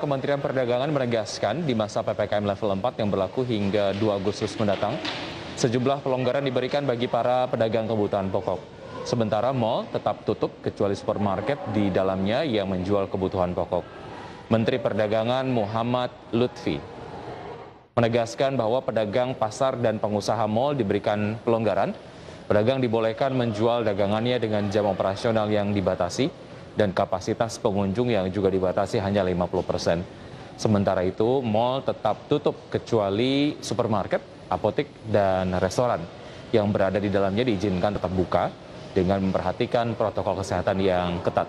Kementerian Perdagangan menegaskan di masa PPKM level 4 yang berlaku hingga 2 Agustus mendatang, sejumlah pelonggaran diberikan bagi para pedagang kebutuhan pokok. Sementara mal tetap tutup kecuali supermarket di dalamnya yang menjual kebutuhan pokok. Menteri Perdagangan Muhammad Lutfi menegaskan bahwa pedagang pasar dan pengusaha mal diberikan pelonggaran. Pedagang dibolehkan menjual dagangannya dengan jam operasional yang dibatasi, dan kapasitas pengunjung yang juga dibatasi hanya 50 persen. Sementara itu, mal tetap tutup kecuali supermarket, apotek, dan restoran yang berada di dalamnya diizinkan tetap buka dengan memperhatikan protokol kesehatan yang ketat.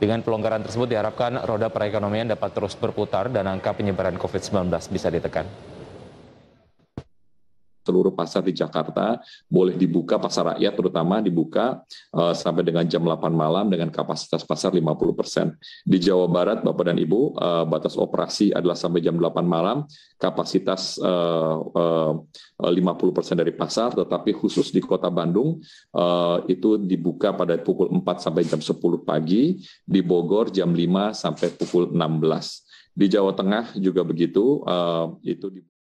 Dengan pelonggaran tersebut diharapkan roda perekonomian dapat terus berputar dan angka penyebaran COVID-19 bisa ditekan seluruh pasar di Jakarta boleh dibuka, pasar rakyat terutama dibuka uh, sampai dengan jam 8 malam dengan kapasitas pasar 50%. Di Jawa Barat, Bapak dan Ibu, uh, batas operasi adalah sampai jam 8 malam, kapasitas uh, uh, 50% dari pasar, tetapi khusus di kota Bandung uh, itu dibuka pada pukul 4 sampai jam 10 pagi, di Bogor jam 5 sampai pukul 16. Di Jawa Tengah juga begitu, uh, itu di